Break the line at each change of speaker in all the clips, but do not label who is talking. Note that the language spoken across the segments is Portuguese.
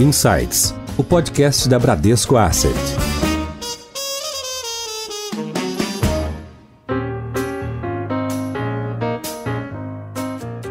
Insights, o podcast da Bradesco Asset.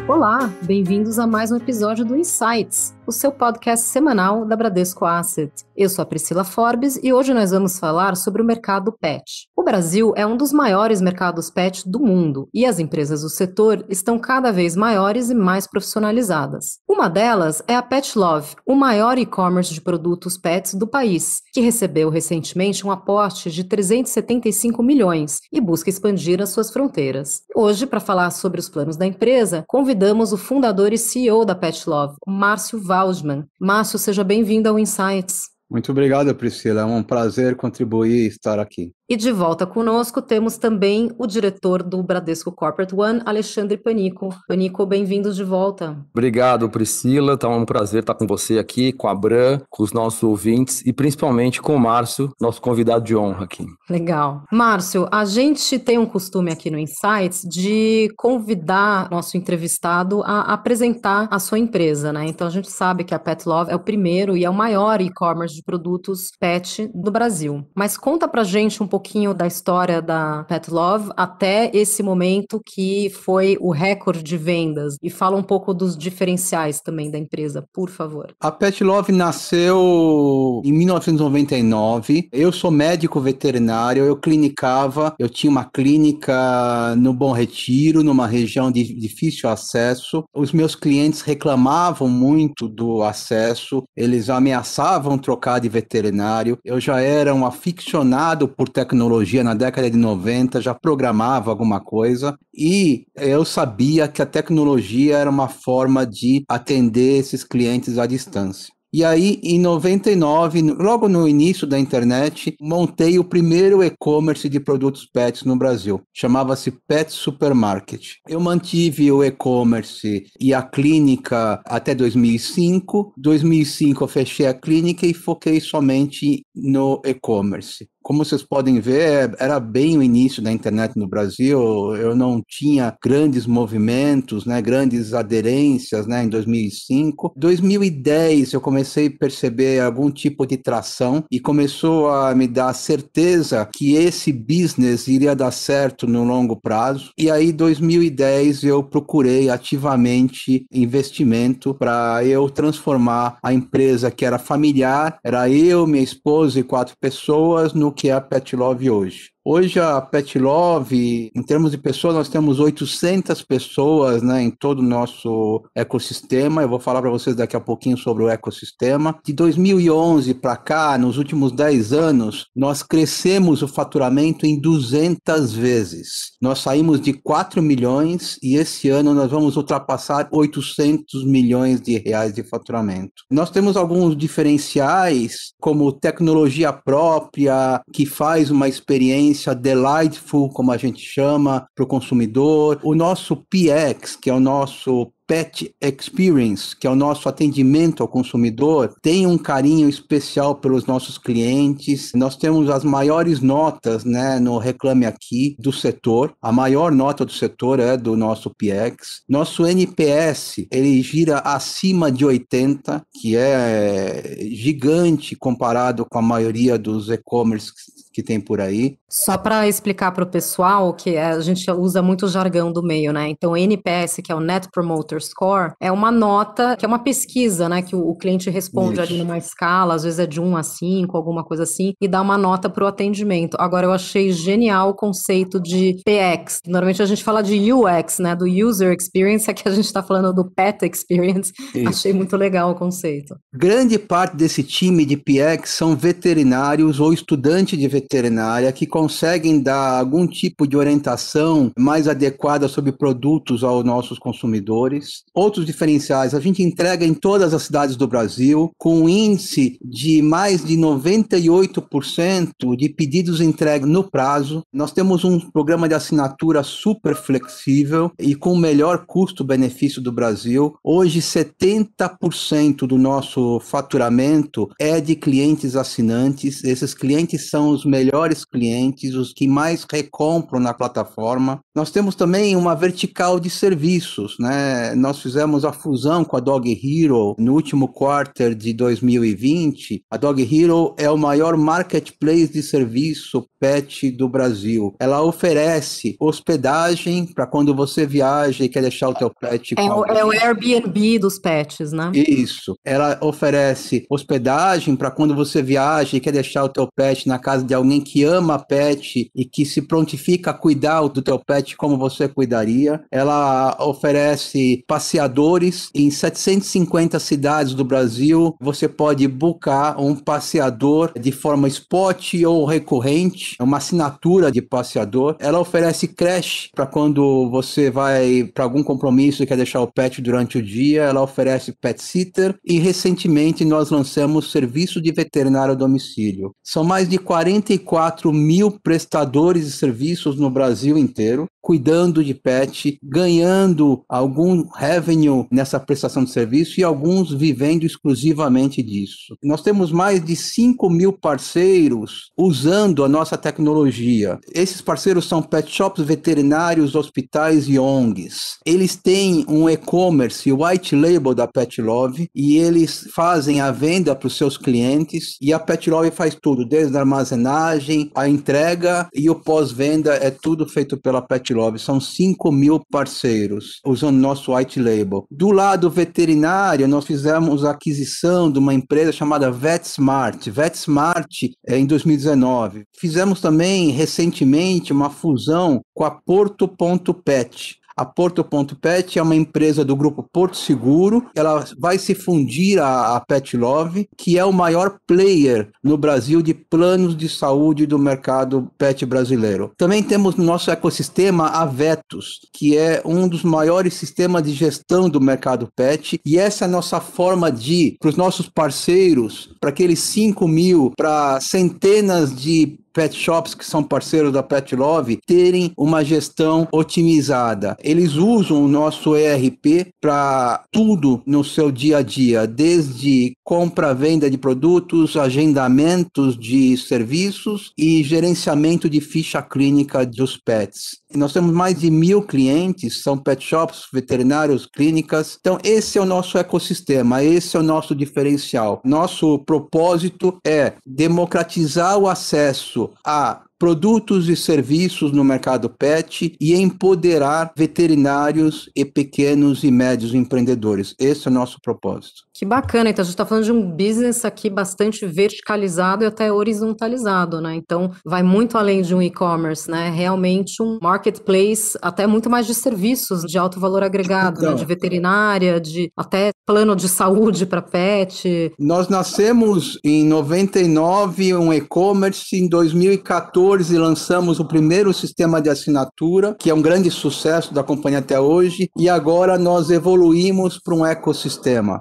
Olá, bem-vindos a mais um episódio do Insights o seu podcast semanal da Bradesco Asset. Eu sou a Priscila Forbes e hoje nós vamos falar sobre o mercado pet. O Brasil é um dos maiores mercados pet do mundo e as empresas do setor estão cada vez maiores e mais profissionalizadas. Uma delas é a Pet Love, o maior e-commerce de produtos pets do país, que recebeu recentemente um aporte de 375 milhões e busca expandir as suas fronteiras. Hoje, para falar sobre os planos da empresa, convidamos o fundador e CEO da Pet Love, Márcio Val Hausmann. Márcio, seja bem-vindo ao Insights.
Muito obrigado, Priscila. É um prazer contribuir e estar aqui.
E de volta conosco temos também o diretor do Bradesco Corporate One, Alexandre Panico. Panico, bem-vindo de volta.
Obrigado, Priscila. Tá um prazer estar com você aqui, com a Bran, com os nossos ouvintes e principalmente com o Márcio, nosso convidado de honra aqui.
Legal. Márcio, a gente tem um costume aqui no Insights de convidar nosso entrevistado a apresentar a sua empresa, né? Então a gente sabe que a Pet Love é o primeiro e é o maior e-commerce de produtos pet no Brasil. Mas conta pra gente um pouquinho da história da Pet Love até esse momento que foi o recorde de vendas e fala um pouco dos diferenciais também da empresa, por favor.
A Pet Love nasceu em 1999. Eu sou médico veterinário, eu clinicava, eu tinha uma clínica no Bom Retiro, numa região de difícil acesso. Os meus clientes reclamavam muito do acesso, eles ameaçavam trocar mercado veterinário. Eu já era um aficionado por tecnologia na década de 90, já programava alguma coisa e eu sabia que a tecnologia era uma forma de atender esses clientes à distância. E aí, em 99, logo no início da internet, montei o primeiro e-commerce de produtos pets no Brasil. Chamava-se Pet Supermarket. Eu mantive o e-commerce e a clínica até 2005. 2005 eu fechei a clínica e foquei somente no e-commerce. Como vocês podem ver, era bem o início da internet no Brasil, eu não tinha grandes movimentos, né, grandes aderências né, em 2005. 2010 eu comecei a perceber algum tipo de tração e começou a me dar certeza que esse business iria dar certo no longo prazo. E aí, 2010, eu procurei ativamente investimento para eu transformar a empresa que era familiar, era eu, minha esposa, 204 pessoas no que é a Pet Love hoje. Hoje a Petlove, em termos de pessoas, nós temos 800 pessoas né, em todo o nosso ecossistema. Eu vou falar para vocês daqui a pouquinho sobre o ecossistema. De 2011 para cá, nos últimos 10 anos, nós crescemos o faturamento em 200 vezes. Nós saímos de 4 milhões e esse ano nós vamos ultrapassar 800 milhões de reais de faturamento. Nós temos alguns diferenciais, como tecnologia própria, que faz uma experiência experiência delightful, como a gente chama, para o consumidor. O nosso PX, que é o nosso Pet Experience, que é o nosso atendimento ao consumidor, tem um carinho especial pelos nossos clientes. Nós temos as maiores notas né, no Reclame Aqui do setor. A maior nota do setor é do nosso PX. Nosso NPS, ele gira acima de 80, que é gigante comparado com a maioria dos e-commerce que tem por aí.
Só para explicar para o pessoal que eh, a gente usa muito o jargão do meio, né? Então, o NPS, que é o Net Promoter Score, é uma nota, que é uma pesquisa, né? Que o, cliente responde Isso. ali numa escala, às vezes é de 1 a 5, alguma coisa assim, e dá uma nota para o atendimento. Agora, eu achei genial o conceito de PX. Normalmente a gente fala de UX, né? Do User Experience, aqui a gente está falando do Pet Experience. Isso. Achei muito legal o conceito.
Grande parte desse time de PX são veterinários ou estudantes de veterinário veterinária que conseguem dar algum tipo de orientação mais adequada sobre produtos aos nossos consumidores. Outros diferenciais, a gente entrega em todas as cidades do Brasil, com um índice de mais de 98% de pedidos entregues no prazo. Nós temos um programa de assinatura super flexível e com o melhor custo-benefício do Brasil. Hoje, 70% do nosso faturamento é de clientes assinantes. Esses clientes são os melhores clientes, os que mais recompram na plataforma, nós temos também uma vertical de serviços, né? Nós fizemos a fusão com a Dog Hero no último quarter de 2020. A Dog Hero é o maior marketplace de serviço pet do Brasil. Ela oferece hospedagem para quando você viaja e quer deixar o teu pet. É, o,
é o Airbnb dos pets, né?
Isso. Ela oferece hospedagem para quando você viaja e quer deixar o teu pet na casa de alguém que ama pet e que se prontifica a cuidar do teu pet como você cuidaria. Ela oferece passeadores em 750 cidades do Brasil. Você pode buscar um passeador de forma spot ou recorrente, é uma assinatura de passeador. Ela oferece creche para quando você vai para algum compromisso e quer deixar o pet durante o dia. Ela oferece pet sitter e recentemente nós lançamos serviço de veterinário a domicílio. São mais de 44 mil prestadores de serviços no Brasil inteiro cuidando de pet, ganhando algum revenue nessa prestação de serviço e alguns vivendo exclusivamente disso. Nós temos mais de 5 mil parceiros usando a nossa tecnologia. Esses parceiros são pet shops, veterinários, hospitais e ONGs. Eles têm um e-commerce, o white label da Pet Love, e eles fazem a venda para os seus clientes e a Pet Love faz tudo, desde a armazenagem, a entrega e o pós-venda, é tudo feito pela Pet Love, são 5 mil parceiros usando nosso white label. Do lado veterinário, nós fizemos a aquisição de uma empresa chamada VetSmart, VetSmart é, em 2019. Fizemos também recentemente uma fusão com a Porto.pet. A Porto.pet é uma empresa do grupo Porto Seguro. Ela vai se fundir à, à Pet Love, que é o maior player no Brasil de planos de saúde do mercado pet brasileiro. Também temos no nosso ecossistema a Vetus, que é um dos maiores sistemas de gestão do mercado pet. E essa é a nossa forma de, para os nossos parceiros, para aqueles 5 mil, para centenas de pet shops que são parceiros da Pet Love terem uma gestão otimizada. Eles usam o nosso ERP para tudo no seu dia a dia, desde compra, venda de produtos, agendamentos de serviços e gerenciamento de ficha clínica dos pets. Nós temos mais de mil clientes, são pet shops, veterinários, clínicas. Então, esse é o nosso ecossistema, esse é o nosso diferencial. Nosso propósito é democratizar o acesso 啊。produtos e serviços no mercado pet e empoderar veterinários e pequenos e médios empreendedores. Esse é o nosso propósito.
Que bacana, então a gente está falando de um business aqui bastante verticalizado e até horizontalizado, né? Então vai muito além de um e-commerce, né? Realmente um marketplace até muito mais de serviços de alto valor agregado, né? então, né? de veterinária, de até plano de saúde para pet.
Nós nascemos em 99 um e-commerce, em 2014 2014 lançamos o primeiro sistema de assinatura, que é um grande sucesso da companhia até hoje, e agora nós evoluímos para um ecossistema.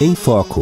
Em Foco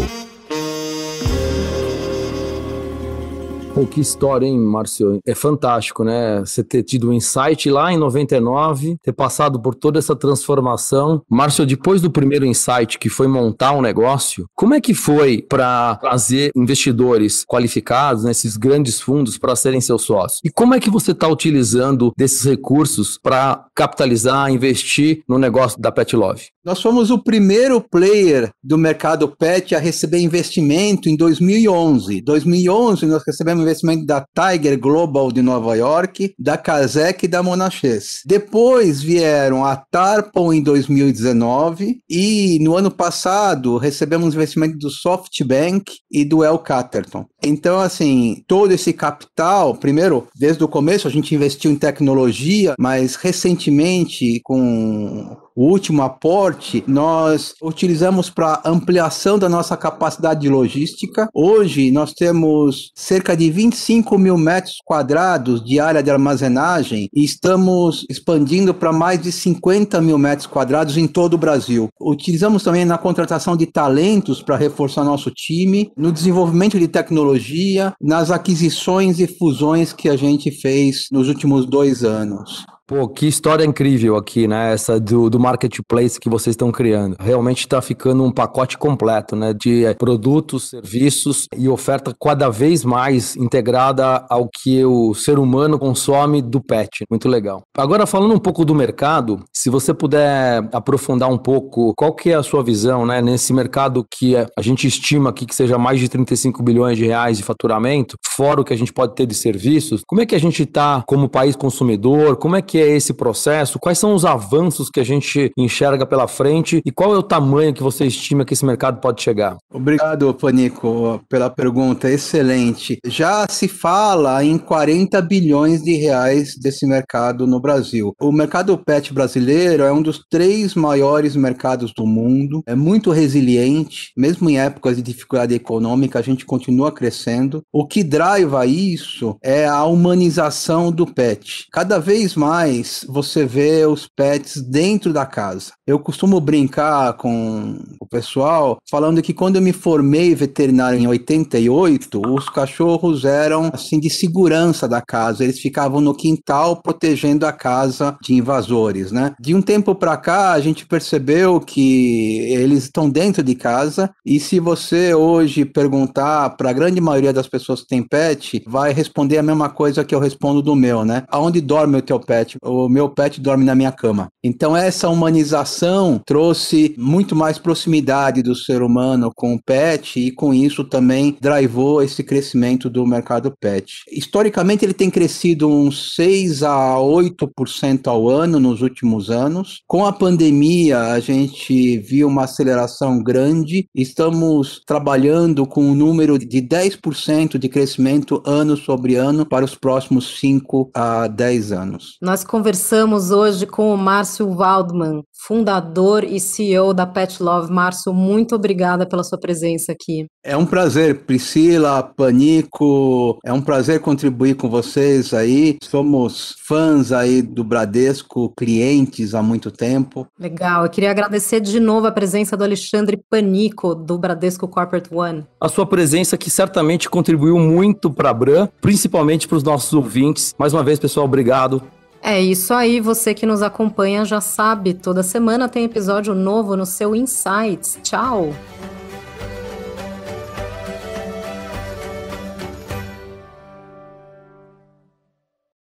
Pô, que história, hein, Márcio? É fantástico, né? Você ter tido um insight lá em 99, ter passado por toda essa transformação. Márcio, depois do primeiro insight, que foi montar um negócio, como é que foi para trazer investidores qualificados nesses né, grandes fundos para serem seus sócios? E como é que você está utilizando desses recursos para capitalizar, investir no negócio da Pet Love?
Nós fomos o primeiro player do mercado pet a receber investimento em 2011. 2011 nós recebemos investimento da Tiger Global de Nova York, da Kazek e da Monachês. Depois vieram a Tarpon em 2019 e no ano passado recebemos investimento do SoftBank e do El Catterton. Então assim, todo esse capital, primeiro, desde o começo a gente investiu em tecnologia, mas recentemente com o último aporte, nós utilizamos para ampliação da nossa capacidade de logística. Hoje, nós temos cerca de 25 mil metros quadrados de área de armazenagem e estamos expandindo para mais de 50 mil metros quadrados em todo o Brasil. Utilizamos também na contratação de talentos para reforçar nosso time, no desenvolvimento de tecnologia, nas aquisições e fusões que a gente fez nos últimos dois anos.
Pô, que história incrível aqui, né? Essa do, do marketplace que vocês estão criando. Realmente está ficando um pacote completo, né? De eh, produtos, serviços e oferta cada vez mais integrada ao que o ser humano consome do pet. Muito legal. Agora, falando um pouco do mercado, se você puder aprofundar um pouco, qual que é a sua visão, né? Nesse mercado que eh, a gente estima aqui que seja mais de 35 bilhões de reais de faturamento, fora o que a gente pode ter de serviços, como é que a gente está como país consumidor? Como é que que é esse processo? Quais são os avanços que a gente enxerga pela frente e qual é o tamanho que você estima que esse mercado pode chegar?
Obrigado, Panico, pela pergunta excelente. Já se fala em 40 bilhões de reais desse mercado no Brasil. O mercado pet brasileiro é um dos três maiores mercados do mundo, é muito resiliente, mesmo em épocas de dificuldade econômica, a gente continua crescendo. O que driva isso é a humanização do pet. Cada vez mais mais você vê os pets dentro da casa. Eu costumo brincar com o pessoal falando que quando eu me formei veterinário em 88, os cachorros eram assim de segurança da casa, eles ficavam no quintal protegendo a casa de invasores, né? De um tempo para cá, a gente percebeu que eles estão dentro de casa e se você hoje perguntar para a grande maioria das pessoas que tem pet, vai responder a mesma coisa que eu respondo do meu, né? Aonde dorme o teu pet? o meu pet dorme na minha cama. Então essa humanização trouxe muito mais proximidade do ser humano com o pet e com isso também drivou esse crescimento do mercado pet. Historicamente ele tem crescido uns 6 a 8% ao ano nos últimos anos. Com a pandemia a gente viu uma aceleração grande. Estamos trabalhando com um número de 10% de crescimento ano sobre ano para os próximos 5 a 10 anos.
Nós conversamos hoje com o Márcio Waldman, fundador e CEO da Pet Love. Márcio, muito obrigada pela sua presença aqui.
É um prazer, Priscila, Panico, é um prazer contribuir com vocês aí. Somos fãs aí do Bradesco, clientes há muito tempo.
Legal, eu queria agradecer de novo a presença do Alexandre Panico, do Bradesco Corporate One.
A
sua presença que certamente contribuiu muito para a Bran, principalmente para os nossos ouvintes. Mais uma vez, pessoal, obrigado.
É isso aí, você que nos acompanha já sabe, toda semana tem episódio novo no seu Insights. Tchau!